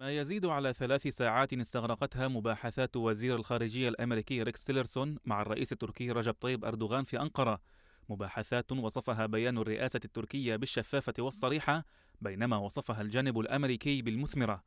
ما يزيد على ثلاث ساعات استغرقتها مباحثات وزير الخارجية الأمريكي ريكس تيلرسون مع الرئيس التركي رجب طيب أردوغان في أنقرة مباحثات وصفها بيان الرئاسة التركية بالشفافة والصريحة بينما وصفها الجانب الأمريكي بالمثمرة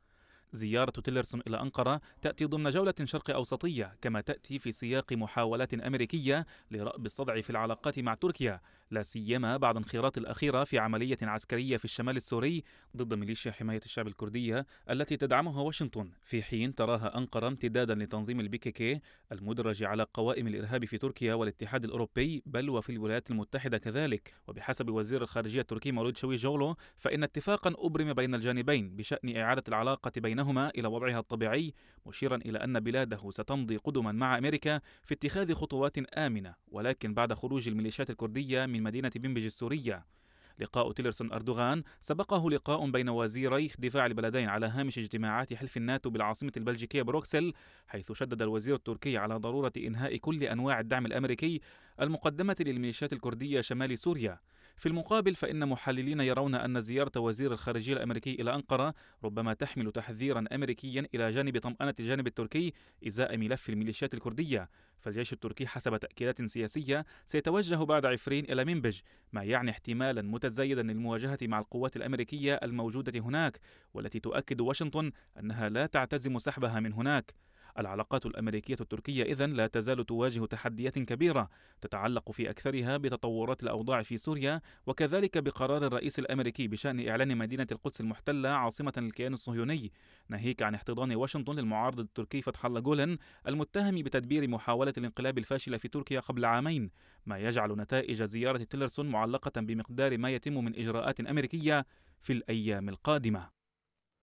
زيارة تيلرسون إلى أنقرة تأتي ضمن جولة شرق أوسطية كما تأتي في سياق محاولات أمريكية لرأب الصدع في العلاقات مع تركيا لا سيما بعد انخراط الأخيرة في عملية عسكرية في الشمال السوري ضد ميليشيا حماية الشعب الكردية التي تدعمها واشنطن في حين تراها أنقرة امتدادا لتنظيم البيكيكي المدرج على قوائم الإرهاب في تركيا والاتحاد الأوروبي بل وفي الولايات المتحدة كذلك وبحسب وزير الخارجية التركي مولود شويجولو فإن اتفاقا أبرم بين الجانبين بشأن إعادة العلاقة بينهما إلى وضعها الطبيعي مشيرا إلى أن بلاده ستمضي قدما مع أمريكا في اتخاذ خطوات آمنة ولكن بعد خروج الميليشيات الكردية من مدينة بنبج السورية لقاء تيلرسون أردوغان سبقه لقاء بين وزيري دفاع البلدين على هامش اجتماعات حلف الناتو بالعاصمة البلجيكية بروكسل حيث شدد الوزير التركي على ضرورة إنهاء كل أنواع الدعم الأمريكي المقدمة للميليشيات الكردية شمال سوريا في المقابل فإن محللين يرون أن زيارة وزير الخارجية الأمريكي إلى أنقرة ربما تحمل تحذيرا أمريكيا إلى جانب طمأنة الجانب التركي إزاء ملف الميليشيات الكردية فالجيش التركي حسب تأكيدات سياسية سيتوجه بعد عفرين إلى منبج ما يعني احتمالا متزايدا للمواجهة مع القوات الأمريكية الموجودة هناك والتي تؤكد واشنطن أنها لا تعتزم سحبها من هناك العلاقات الأمريكية التركية إذا لا تزال تواجه تحديات كبيرة تتعلق في أكثرها بتطورات الأوضاع في سوريا وكذلك بقرار الرئيس الأمريكي بشأن إعلان مدينة القدس المحتلة عاصمة للكيان الصهيوني ناهيك عن احتضان واشنطن للمعارض التركي فتح الله جولن المتهم بتدبير محاولة الانقلاب الفاشلة في تركيا قبل عامين ما يجعل نتائج زيارة تيلرسون معلقة بمقدار ما يتم من إجراءات أمريكية في الأيام القادمة